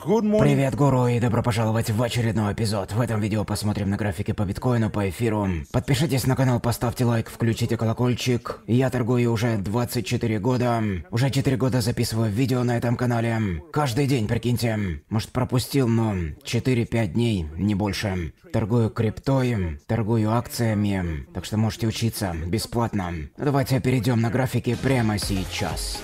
Привет, гуру, и добро пожаловать в очередной эпизод. В этом видео посмотрим на графики по биткоину, по эфиру. Подпишитесь на канал, поставьте лайк, включите колокольчик. Я торгую уже 24 года. Уже 4 года записываю видео на этом канале. Каждый день, прикиньте. Может пропустил, но 4-5 дней, не больше. Торгую криптой, торгую акциями. Так что можете учиться бесплатно. Давайте перейдем на графики прямо сейчас. Сейчас.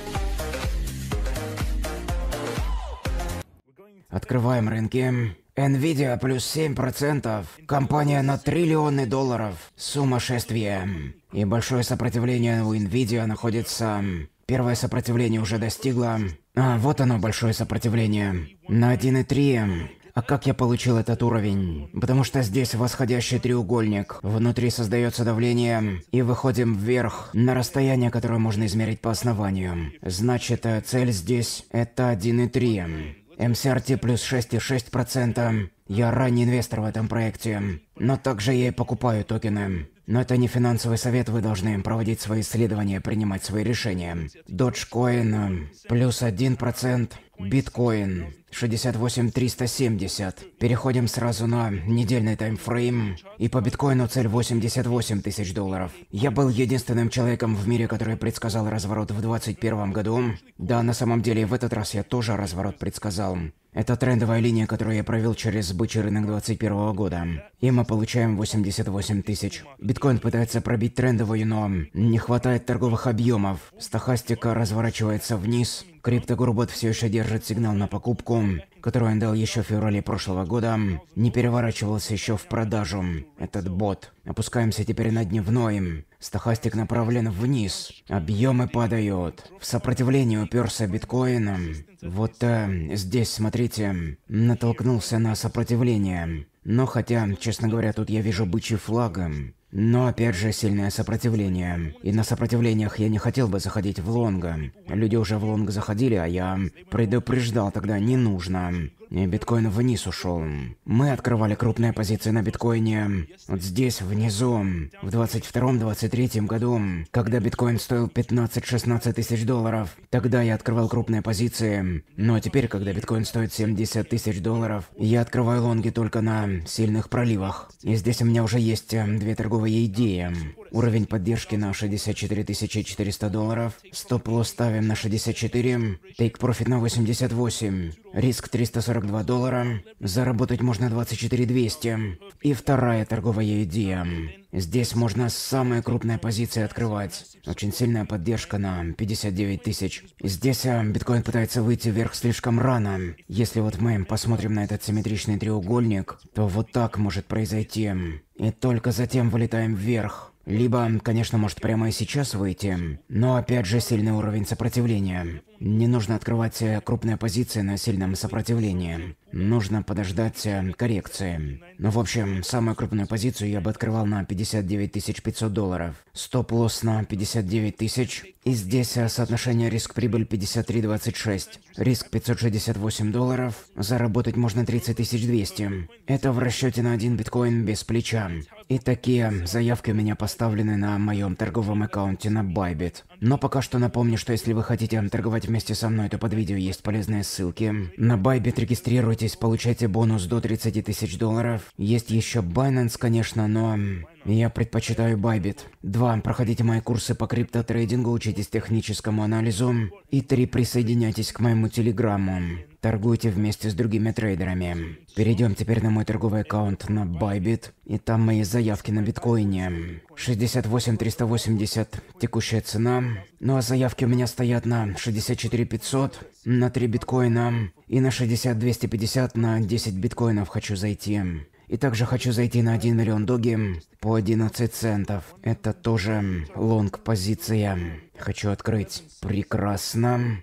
Открываем рынки. Nvidia плюс 7%, компания на триллионы долларов, сумасшествие. И большое сопротивление у Nvidia находится... Первое сопротивление уже достигло. А, вот оно, большое сопротивление. На 1,3. А как я получил этот уровень? Потому что здесь восходящий треугольник. Внутри создается давление, и выходим вверх, на расстояние, которое можно измерить по основанию. Значит, э, цель здесь — это 1,3. MCRT плюс 6,6%. Я ранний инвестор в этом проекте, но также я и покупаю токены. Но это не финансовый совет, вы должны проводить свои исследования, принимать свои решения. Dogecoin э, плюс 1%. Биткоин 68370. Переходим сразу на недельный таймфрейм. И по биткоину цель 88 тысяч долларов. Я был единственным человеком в мире, который предсказал разворот в 2021 году. Да, на самом деле, в этот раз я тоже разворот предсказал. Это трендовая линия, которую я провел через бычий рынок 2021 года. И мы получаем 88 тысяч. Биткоин пытается пробить трендовую, но не хватает торговых объемов. Стахастика разворачивается вниз. Криптогурбот все еще держит сигнал на покупку, который он дал еще в феврале прошлого года, не переворачивался еще в продажу. Этот бот. Опускаемся теперь на дневной. Стохастик направлен вниз. Объемы падают. В сопротивлении уперся биткоин. Вот э, здесь, смотрите, натолкнулся на сопротивление. Но хотя, честно говоря, тут я вижу бычий флагом. Но опять же сильное сопротивление. И на сопротивлениях я не хотел бы заходить в лонга. Люди уже в лонг заходили, а я предупреждал тогда не нужно биткоин вниз ушел. Мы открывали крупные позиции на биткоине вот здесь, внизу, в 22-23 году, когда биткоин стоил 15-16 тысяч долларов. Тогда я открывал крупные позиции, но теперь, когда биткоин стоит 70 тысяч долларов, я открываю лонги только на сильных проливах. И здесь у меня уже есть э, две торговые идеи. Уровень поддержки на 64 400 долларов. Стоп-лосс ставим на 64. Тейк-профит на 88. Риск 342 доллара. Заработать можно 24 200. И вторая торговая идея. Здесь можно самые крупные позиции открывать. Очень сильная поддержка на 59 тысяч. Здесь э, биткоин пытается выйти вверх слишком рано. Если вот мы посмотрим на этот симметричный треугольник, то вот так может произойти. И только затем вылетаем вверх. Либо, конечно, может прямо и сейчас выйти, но опять же сильный уровень сопротивления. Не нужно открывать э, крупные позиции на сильном сопротивлении. Нужно подождать э, коррекции. Ну, в общем, самую крупную позицию я бы открывал на 59 500 долларов. Стоп-лосс на 59 тысяч. И здесь э, соотношение риск-прибыль 53-26. Риск 568 долларов. Заработать можно 30 200. Это в расчете на один биткоин без плеча. И такие заявки у меня поставлены на моем торговом аккаунте на Bybit. Но пока что напомню, что если вы хотите торговать вместе со мной, то под видео есть полезные ссылки. На Bybit регистрируйтесь, получайте бонус до 30 тысяч долларов. Есть еще Binance, конечно, но я предпочитаю Bybit. Два. Проходите мои курсы по криптотрейдингу, учитесь техническому анализу. И три. Присоединяйтесь к моему телеграмму. Торгуйте вместе с другими трейдерами. Перейдем теперь на мой торговый аккаунт на Bybit. И там мои заявки на биткоине. 68 380 текущая цена. Ну а заявки у меня стоят на 64 500, на 3 биткоина и на 60 250 на 10 биткоинов хочу зайти. И также хочу зайти на 1 миллион доги по 11 центов. Это тоже лонг позиция. Хочу открыть. Прекрасно.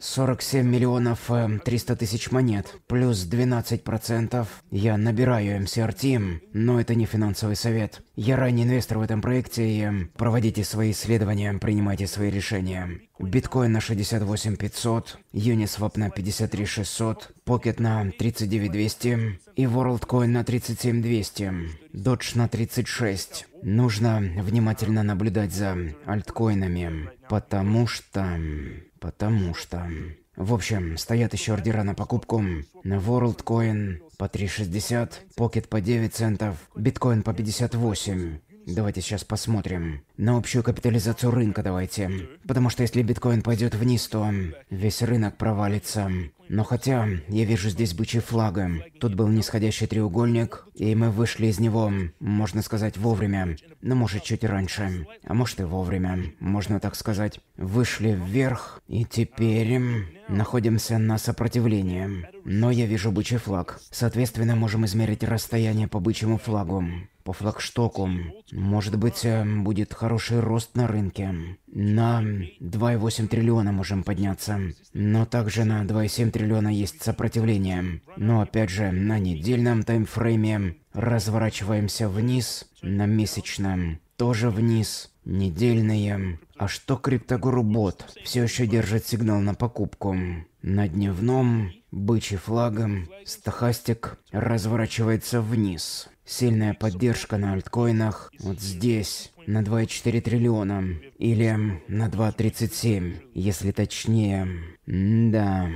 47 миллионов 300 эм, тысяч монет, плюс 12%. Я набираю МСРТ, эм, но это не финансовый совет. Я ранний инвестор в этом проекте и эм, проводите свои исследования, принимайте свои решения. Биткоин на 68 500, Uniswap на 53 600, Pocket на 39 200 и WorldCoin на 37 200, Dodge на 36. Нужно внимательно наблюдать за альткоинами, потому что... Потому что... В общем, стоят еще ордера на покупку на WorldCoin по 3.60, Pocket по 9 центов, биткоин по 58. Давайте сейчас посмотрим. На общую капитализацию рынка давайте. Потому что если биткоин пойдет вниз, то весь рынок провалится. Но хотя, я вижу здесь бычьи флаги. Тут был нисходящий треугольник, и мы вышли из него, можно сказать, вовремя. Но ну, может чуть раньше. А может и вовремя, можно так сказать. Вышли вверх, и теперь находимся на сопротивлении. Но я вижу бычий флаг. Соответственно, можем измерить расстояние по бычьему флагу по флагштоку. Может быть, э, будет хороший рост на рынке. На 2,8 триллиона можем подняться. Но также на 2,7 триллиона есть сопротивление. Но опять же, на недельном таймфрейме разворачиваемся вниз, на месячном тоже вниз, недельные а что криптогуру-бот все еще держит сигнал на покупку? На дневном бычий флагом стахастик разворачивается вниз. Сильная поддержка на альткоинах вот здесь, на 2,4 триллиона. Или на 2,37, если точнее. М да.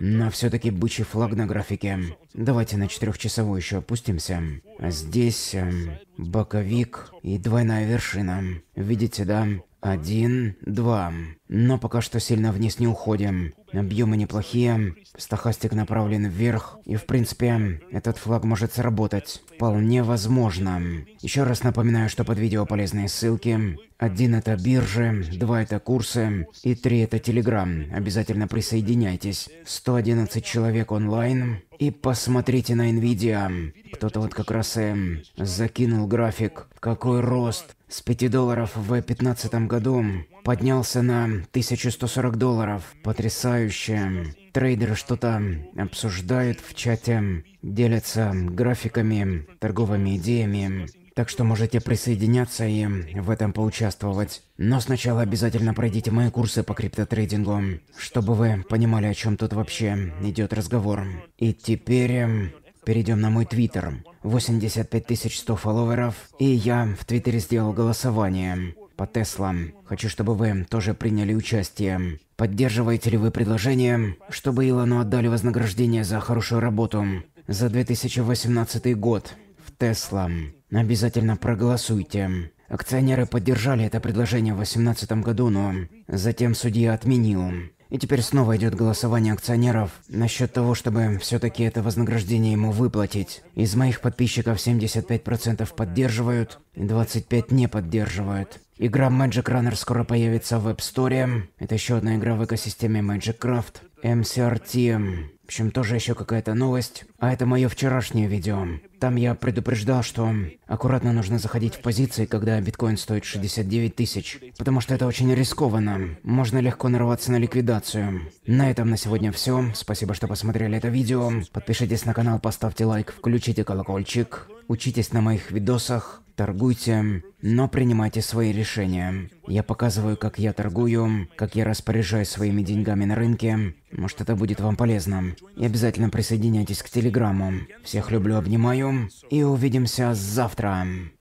Но все-таки бычий флаг на графике. Давайте на четырехчасовую еще опустимся. здесь э, боковик и двойная вершина. Видите, да? Один, два. Но пока что сильно вниз не уходим. Объемы неплохие, стахастик направлен вверх, и в принципе, этот флаг может сработать. Вполне возможно. Еще раз напоминаю, что под видео полезные ссылки. Один это биржи, два это курсы, и три это телеграм. Обязательно присоединяйтесь. 111 человек онлайн. И посмотрите на Nvidia. Кто-то вот как раз и эм, закинул график. Какой рост. С 5 долларов в 2015 году поднялся на 1140 долларов. Потрясающе удручающе. Трейдеры что-то обсуждают в чате, делятся графиками, торговыми идеями. Так что можете присоединяться и в этом поучаствовать. Но сначала обязательно пройдите мои курсы по криптотрейдингу, чтобы вы понимали, о чем тут вообще идет разговор. И теперь эм, перейдем на мой твиттер. 85 тысяч 100 фолловеров, и я в твиттере сделал голосование по Тесла. Хочу, чтобы вы тоже приняли участие. Поддерживаете ли вы предложение, чтобы Илону отдали вознаграждение за хорошую работу за 2018 год в Тесла? Обязательно проголосуйте. Акционеры поддержали это предложение в 2018 году, но затем судья отменил. И теперь снова идет голосование акционеров насчет того, чтобы все-таки это вознаграждение ему выплатить. Из моих подписчиков 75% поддерживают, 25% не поддерживают. Игра Magic Runner скоро появится в App Store. Это еще одна игра в экосистеме Magic Craft. MCRT. В общем, тоже еще какая-то новость. А это мое вчерашнее видео. Там я предупреждал, что аккуратно нужно заходить в позиции, когда биткоин стоит 69 тысяч. Потому что это очень рискованно. Можно легко нарваться на ликвидацию. На этом на сегодня все. Спасибо, что посмотрели это видео. Подпишитесь на канал, поставьте лайк, включите колокольчик. Учитесь на моих видосах торгуйте, но принимайте свои решения. Я показываю, как я торгую, как я распоряжаюсь своими деньгами на рынке. Может, это будет вам полезно. И обязательно присоединяйтесь к Телеграмму. Всех люблю, обнимаю. И увидимся завтра.